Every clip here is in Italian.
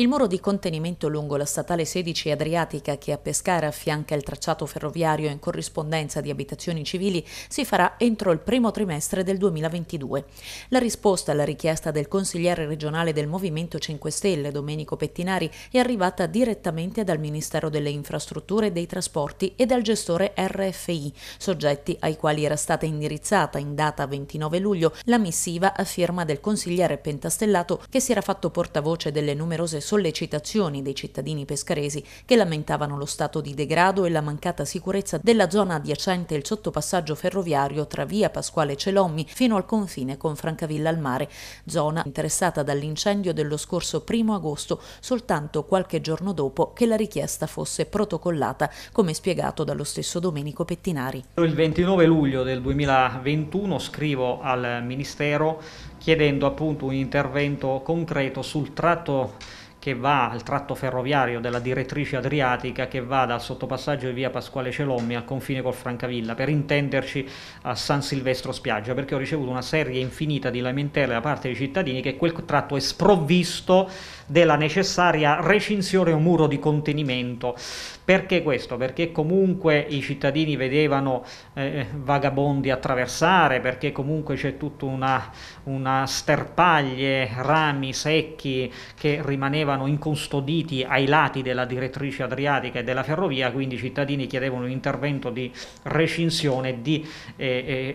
Il muro di contenimento lungo la statale 16 Adriatica che a Pescara affianca il tracciato ferroviario in corrispondenza di abitazioni civili si farà entro il primo trimestre del 2022. La risposta alla richiesta del consigliere regionale del Movimento 5 Stelle, Domenico Pettinari, è arrivata direttamente dal Ministero delle Infrastrutture e dei Trasporti e dal gestore RFI, soggetti ai quali era stata indirizzata in data 29 luglio la missiva a firma del consigliere pentastellato che si era fatto portavoce delle numerose sollecitazioni dei cittadini pescaresi che lamentavano lo stato di degrado e la mancata sicurezza della zona adiacente il sottopassaggio ferroviario tra via Pasquale Celommi fino al confine con Francavilla al mare, zona interessata dall'incendio dello scorso primo agosto, soltanto qualche giorno dopo che la richiesta fosse protocollata, come spiegato dallo stesso Domenico Pettinari. Il 29 luglio del 2021 scrivo al Ministero chiedendo appunto un intervento concreto sul tratto che va al tratto ferroviario della direttrice adriatica che va dal sottopassaggio di via Pasquale Celommi al confine col Francavilla, per intenderci a San Silvestro Spiaggia, perché ho ricevuto una serie infinita di lamentele da parte dei cittadini che quel tratto è sprovvisto della necessaria recinzione o muro di contenimento. Perché questo? Perché comunque i cittadini vedevano eh, vagabondi attraversare, perché comunque c'è tutta una, una sterpaglie, rami secchi che rimanevano rimanevano incustoditi ai lati della direttrice adriatica e della ferrovia, quindi i cittadini chiedevano un intervento di recinzione, di eh,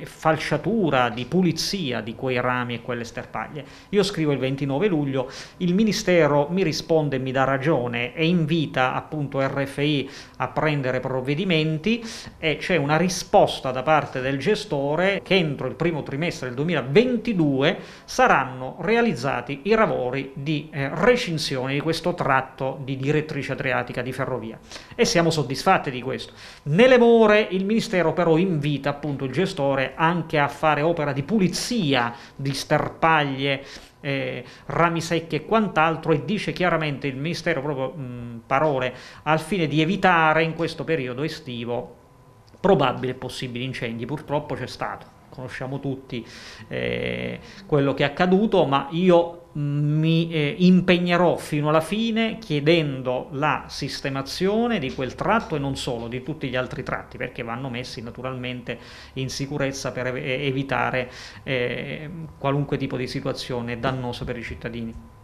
eh, falciatura, di pulizia di quei rami e quelle sterpaglie. Io scrivo il 29 luglio, il Ministero mi risponde e mi dà ragione e invita appunto RFI a prendere provvedimenti e c'è una risposta da parte del gestore che entro il primo trimestre del 2022 saranno realizzati i lavori di eh, recinzione realizzazione di questo tratto di direttrice adriatica di ferrovia e siamo soddisfatti di questo. Nelle more il Ministero però invita appunto il gestore anche a fare opera di pulizia di sterpaglie eh, rami secchi e quant'altro e dice chiaramente il Ministero proprio mh, parole al fine di evitare in questo periodo estivo probabili e possibili incendi. Purtroppo c'è stato, conosciamo tutti eh, quello che è accaduto, ma io mi eh, impegnerò fino alla fine chiedendo la sistemazione di quel tratto e non solo di tutti gli altri tratti perché vanno messi naturalmente in sicurezza per ev eh, evitare eh, qualunque tipo di situazione dannosa per i cittadini.